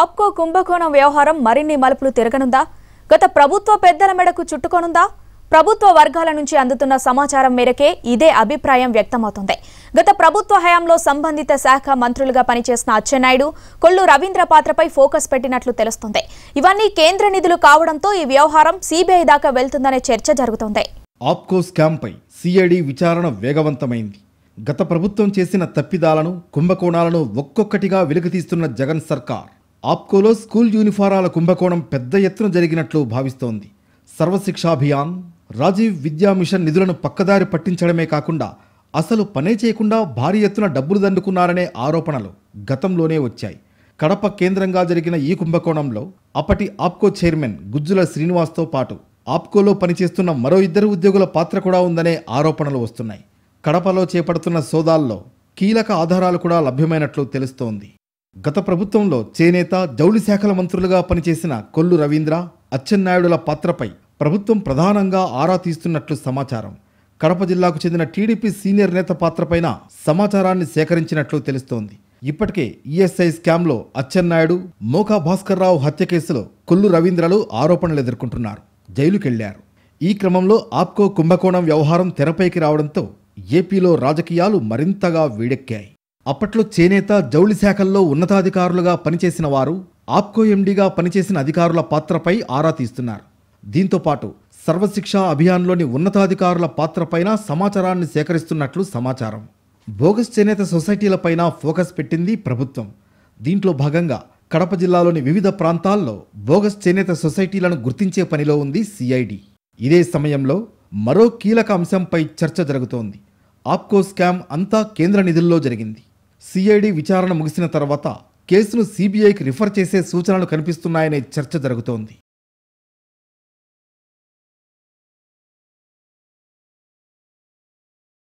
ఆప్కో కుంభకోణం వ్యవహారం మరిన్ని మలుపులు తిరగనుందా గత ప్రభుత్వ పెద్దల మెడకు చుట్టుకోనుందా ప్రభుత్వ వర్గాల నుంచి అందుతున్న సమాచారం మేరకే ఇదే అభిప్రాయం వ్యక్తమవుతుంది గత ప్రభుత్వ హయాంలో సంబంధిత శాఖ మంత్రులుగా పనిచేసిన అచ్చెన్నాయుడు కొల్లు రవీంద్ర పాత్రపై ఫోకస్ పెట్టినట్లు తెలుస్తుంది ఇవన్నీ కేంద్ర నిధులు కావడంతో ఈ వ్యవహారం సిబిఐ దాకా వెళ్తుందనే చర్చ జరుగుతుంది ఆప్కో స్కామ్పై సిఐడి విచారణ వేగవంతమైంది గత ప్రభుత్వం చేసిన తప్పిదాలను కుంభకోణాలను ఒక్కొక్కటిగా వెలుగుతీస్తున్న జగన్ సర్కార్ ఆప్కోలో స్కూల్ యూనిఫారాల కుంభకోణం పెద్ద ఎత్తున జరిగినట్లు భావిస్తోంది సర్వశిక్షాభియాన్ రాజీవ్ విద్యా మిషన్ నిధులను పక్కదారి పట్టించడమే కాకుండా అసలు పనే చేయకుండా భారీ ఎత్తున డబ్బులు దండుకున్నారనే ఆరోపణలు గతంలోనే వచ్చాయి కడప కేంద్రంగా జరిగిన ఈ కుంభకోణంలో అప్పటి ఆప్కో చైర్మన్ గుజ్జుల శ్రీనివాస్తో పాటు ఆప్కోలో పనిచేస్తున్న మరో ఇద్దరు ఉద్యోగుల పాత్ర కూడా ఉందనే ఆరోపణలు వస్తున్నాయి కడపలో చేపడుతున్న సోదాల్లో కీలక ఆధారాలు కూడా లభ్యమైనట్లు తెలుస్తోంది గత ప్రభుత్వంలో చేనేత జౌళి శాఖల మంత్రులుగా పనిచేసిన కొల్లు రవీంద్ర అచ్చెన్నాయుడుల పాత్రపై ప్రభుత్వం ప్రధానంగా ఆరా తీస్తున్నట్లు సమాచారం కడప జిల్లాకు చెందిన టీడీపీ సీనియర్ నేత పాత్రపైన సమాచారాన్ని సేకరించినట్లు తెలుస్తోంది ఇప్పటికే ఈఎస్ఐ స్కామ్లో అచ్చెన్నాయుడు మోకా భాస్కర్రావు హత్య కేసులో కొల్లు రవీంద్రలు ఆరోపణలు ఎదుర్కొంటున్నారు జైలుకెళ్లారు ఈ క్రమంలో ఆప్కో కుంభకోణం వ్యవహారం తెరపైకి రావడంతో ఏపీలో రాజకీయాలు మరింతగా వేడెక్కాయి అప్పట్లో చేనేత జౌళి శాఖల్లో ఉన్నతాధికారులుగా పనిచేసిన వారు ఆప్కో ఎండీగా పనిచేసిన అధికారుల పాత్రపై ఆరా తీస్తున్నారు దీంతోపాటు సర్వశిక్ష అభియాన్లోని ఉన్నతాధికారుల పాత్రపైన సమాచారాన్ని సేకరిస్తున్నట్లు సమాచారం బోగస్ చేనేత సొసైటీలపైన ఫోకస్ పెట్టింది ప్రభుత్వం దీంట్లో భాగంగా కడప జిల్లాలోని వివిధ ప్రాంతాల్లో బోగస్ చేనేత సొసైటీలను గుర్తించే పనిలో ఉంది సిఐడి ఇదే సమయంలో మరో కీలక అంశంపై చర్చ జరుగుతోంది ఆప్కో స్కామ్ అంతా కేంద్ర నిధుల్లో జరిగింది సిఐడి విచారణ ముగిసిన తర్వాత కేసును సిబిఐకి రిఫర్ చేసే సూచనలు కనిపిస్తున్నాయనే చర్చ జరుగుతోంది